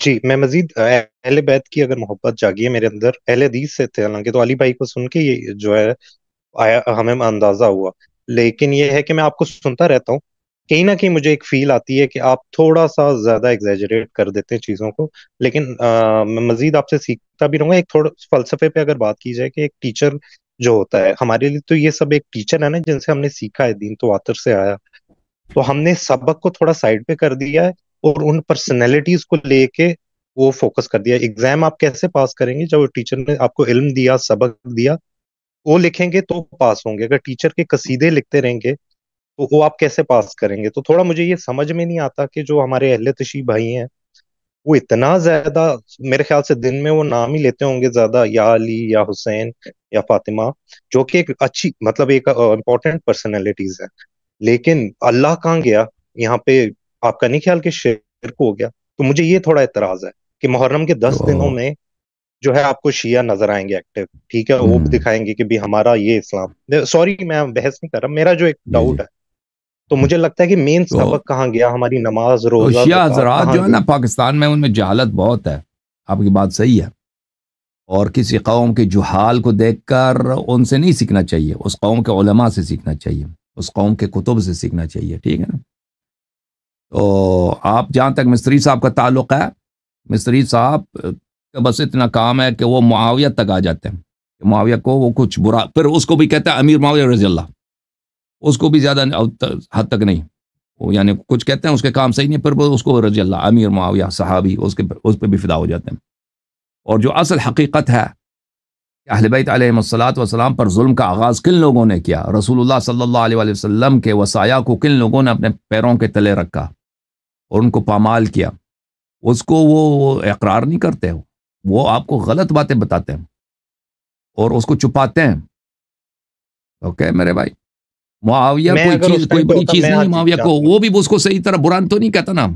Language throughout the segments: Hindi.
जी मैं मजीद अहल बैत की अगर मोहब्बत जागी है मेरे अंदर अहल हदीस से थे हालांकि तो अली भाई को सुन के ये जो है आया हमें अंदाजा हुआ लेकिन ये है कि मैं आपको सुनता रहता हूँ कहीं ना कहीं मुझे एक फील आती है कि आप थोड़ा सा ज्यादा एग्जेजरेट कर देते हैं चीजों को लेकिन आ, मैं मजीद आपसे सीखता भी रहूंगा एक थोड़ा फलसफे पे अगर बात की जाए कि एक टीचर जो होता है हमारे लिए तो ये सब एक टीचर है ना जिनसे हमने सीखा है दीन तो आतर से आया तो हमने सबक को थोड़ा साइड पे कर दिया है और उन पर्सनैलिटीज को लेके वो फोकस कर दिया एग्जाम आप कैसे पास करेंगे जब टीचर ने आपको इल्म दिया सबक दिया वो लिखेंगे तो पास होंगे अगर टीचर के कसीदे लिखते रहेंगे तो वो आप कैसे पास करेंगे तो थोड़ा मुझे ये समझ में नहीं आता कि जो हमारे अहल तशी भाई हैं वो इतना ज्यादा मेरे ख्याल से दिन में वो नाम ही लेते होंगे ज्यादा या अली या हुसैन या फातिमा जो कि एक अच्छी मतलब एक इम्पोर्टेंट पर्सनैलिटीज है लेकिन अल्लाह कहाँ गया यहाँ पे आपका नहीं ख्याल कि शिरक हो गया तो मुझे ये थोड़ा एतराज है कि मुहर्रम के दस दिनों में जो है आपको शिया नजर आएंगे एक्टिव ठीक है वो हम्म। दिखाएंगे कि भी हमारा ये इस्लाम सॉरी मैं बहस नहीं कर रहा मेरा जो एक डाउट है तो मुझे लगता है कि मेन तो, सबक कहाँ गया हमारी नमाज तो रोजा शिया जो है ना पाकिस्तान में उनमें जहालत बहुत है आपकी बात सही है और किसी कौम के जुहाल को देख कर उनसे नहीं सीखना चाहिए उस कौम के उलमा से सीखना चाहिए उस कौम के कुतुब से सीखना चाहिए ठीक है ना तो आप जहाँ तक मिस्त्री साहब का ताल्लुक है मिस्त्री साहब का बस इतना काम है कि वो मुआविया तक आ जाते हैं मुआविया को वो कुछ बुरा फिर उसको भी कहता है अमीर मुआविया रजी अल्लाह उसको भी ज़्यादा हद तक नहीं वो यानी कुछ कहते हैं उसके काम सही नहीं फिर उसको रजी अल्लाह अमीर मुआविया सहाबी उसके उस पर भी फिदा हो जाते हैं और जो असल हकीकत है अहलबैत आलमसलात वसलाम पर जुल्म का आगाज़ किन लोगों ने किया रसूलुल्लाह सल्लल्लाहु अलैहि वसल्लम के वसाया को किन लोगों ने अपने पैरों के तले रखा और उनको पामाल किया उसको वो इकरार नहीं करते हो वो आपको गलत बातें बताते हैं और उसको छुपाते हैं ओके मेरे भाई मुआविया कोई चीज कोई बड़ी चीज नहीं मुआविया को वो भी उसको सही तरह बुरा तो नहीं कहता ना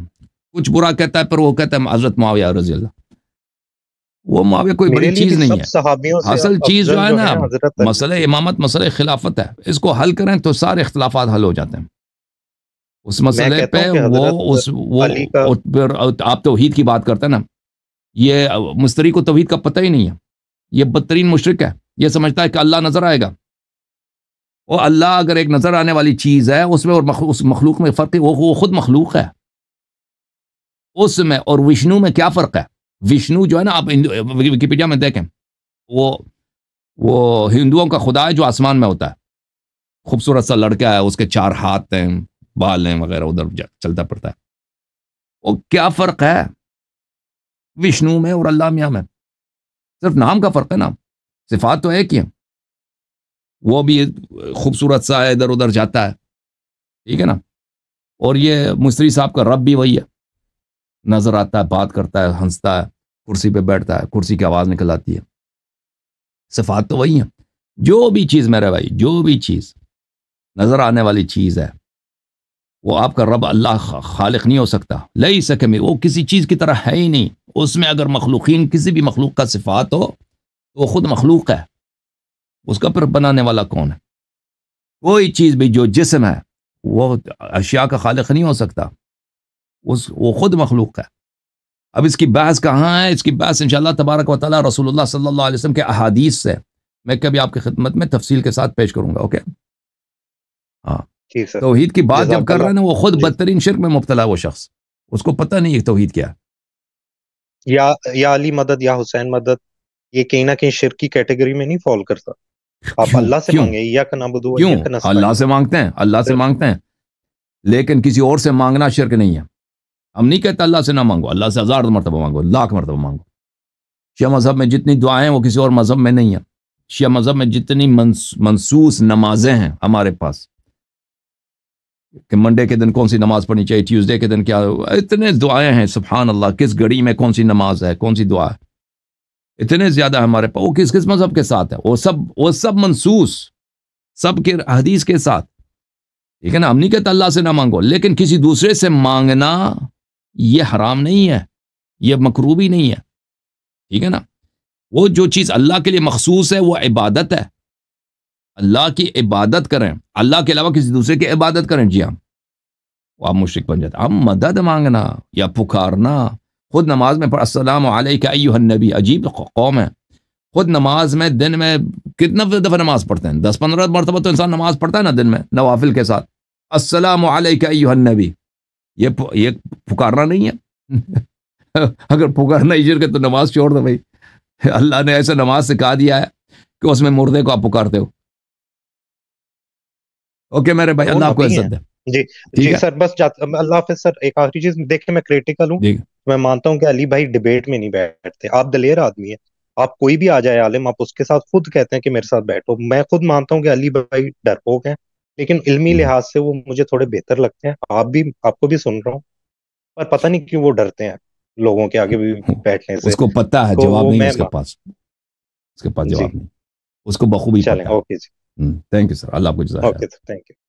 कुछ बुरा कहता है पर वो कहता है हजरत मुआविया रजी अल्लाह वो मुआविया कोई बड़ी चीज नहीं है असल चीज जो है ना मसले इमामत मसले खिलाफत है इसको हल करें तो सारे इख्तलाफात हल हो जाते हैं उस मसले पे वो उस वो आप तोहहीद की बात करते हैं ना ये मुस्तरी को तोहहीद का पता ही नहीं है ये बदतरीन मुशरक है ये समझता है कि अल्लाह नजर आएगा और अल्लाह अगर एक नजर आने वाली चीज है उसमें और मख, उस मखलूक में फर्क वो, वो खुद मखलूक है उसमें और विष्णु में क्या फर्क है विष्णु जो है ना आप विकीपीडिया में देखें वो वो हिंदुओं का खुदा है जो आसमान में होता है खूबसूरत सा लड़का है उसके चार हाथ हैं बाल हैं वगैरह उधर चलता पड़ता है और क्या फ़र्क है विष्णु में और अल्लाह मियाँ में सिर्फ नाम का फ़र्क है नाम सिफात तो है कि है। वो भी खूबसूरत सा है इधर उधर जाता है ठीक है ना और ये मुस्तरी साहब का रब भी वही है नज़र आता है बात करता है हंसता है कुर्सी पे बैठता है कुर्सी की आवाज़ निकल आती है सिफात तो वही है जो भी चीज़ मेरे भाई जो भी चीज़ नज़र आने वाली चीज़ है वो आपका रब अल्लाह खालिक नहीं हो सकता लई सके में वो किसी चीज़ की तरह है ही नहीं उसमें अगर मखलूकिन किसी भी मखलूक का सिफात हो तो वो ख़ुद मखलूक है उसका फिर बनाने वाला कौन है कोई चीज़ भी जो जिसम है वो अशिया का खालिक नहीं हो सकता उस वो ख़ुद मखलूक है अब इसकी बहस कहाँ है इसकी बहस इन तबारक वाल रसूल सल्ला वसम के अहादीस से मैं कभी आपकी खिदमत में तफसील के साथ पेश करूँगा ओके हाँ तोहहीद की बात जब कर रहे हैं वो खुद बदतरीन शिरक में मुबतला वो शख्स उसको पता नहीं है तोहहीद क्या या या अली मदद या हुसैन मदद ये कहीं ना कहीं शिर की कैटेगरी में नहीं फॉल करता आप अल्लाह से मांगे या क्यों अल्लाह से मांगते हैं अल्लाह से मांगते हैं लेकिन किसी और से मांगना शिरक नहीं है हम नहीं कहते अल्लाह से ना मांगो अल्लाह से हज़ार मरतबा मांगो लाख मरतबा मांगो शिया मज़हब में जितनी दुआएं वो किसी और मज़हब में नहीं है शिया मज़हब में जितनी मंसूस नमाजें हैं हमारे पास कि मंडे के दिन कौन सी नमाज़ पढ़नी चाहिए ट्यूसडे के दिन क्या इतने दुआएं हैं सुबहान अल्लाह किस घड़ी में कौन सी नमाज है कौन सी दुआ है इतने ज़्यादा हमारे पास वो किस किस मज़हब के साथ है वो सब वो सब मनसूस सब के हदीस के साथ ठीक है ना हम नहीं कहते अल्लाह से ना मांगो लेकिन किसी दूसरे से मांगना ये हराम नहीं है ये मकरूबी नहीं है ठीक है ना वो जो चीज़ अल्लाह के लिए मखसूस है वह इबादत है अल्लाह की इबादत करें अल्लाह के अलावा किसी दूसरे की इबादत करें जी हाँ आप मुश्रक बन जाते हम मदद मांगना या पुकारना खुद नमाज में पढ़ असलम अजीब कौम है खुद नमाज में दिन में कितना दफ़ा नमाज पढ़ते हैं दस पंद्रह मरतबा तो इंसान नमाज पढ़ता है ना दिन में नवाफिल के साथ असलम नबी ये ये पुकारना नहीं है अगर पुकारना इजर के तो नमाज छोड़ दो भाई अल्लाह ने ऐसे नमाज सिखा दिया है कि उसमें मुर्दे को आप पुकारते हो ओके मेरे भाई अल्लाह आपको इज्जत दे जी जी सर बस अल्लाह हाफिज सर एक आखिरी चीज देखिए मैं क्रिटिकल हूँ मैं मानता हूँ कि अली भाई डिबेट में नहीं बैठते आप दलेर आदमी है आप कोई भी आ जाए आलिम आप उसके साथ खुद कहते हैं कि मेरे साथ बैठो मैं खुद मानता हूँ कि अली भाई डरपोक हैं लेकिन इल्मी लिहाज से वो मुझे थोड़े बेहतर लगते हैं आप भी आपको भी सुन रहा हूँ पर पता नहीं क्यों वो डरते हैं लोगों के आगे भी बैठने से उसको पता है जवाब नहीं उसके पास उसके पास जवाब नहीं उसको बखूबी चले ओके जी Mm. Thank you, sir. Allah Okay, thank you.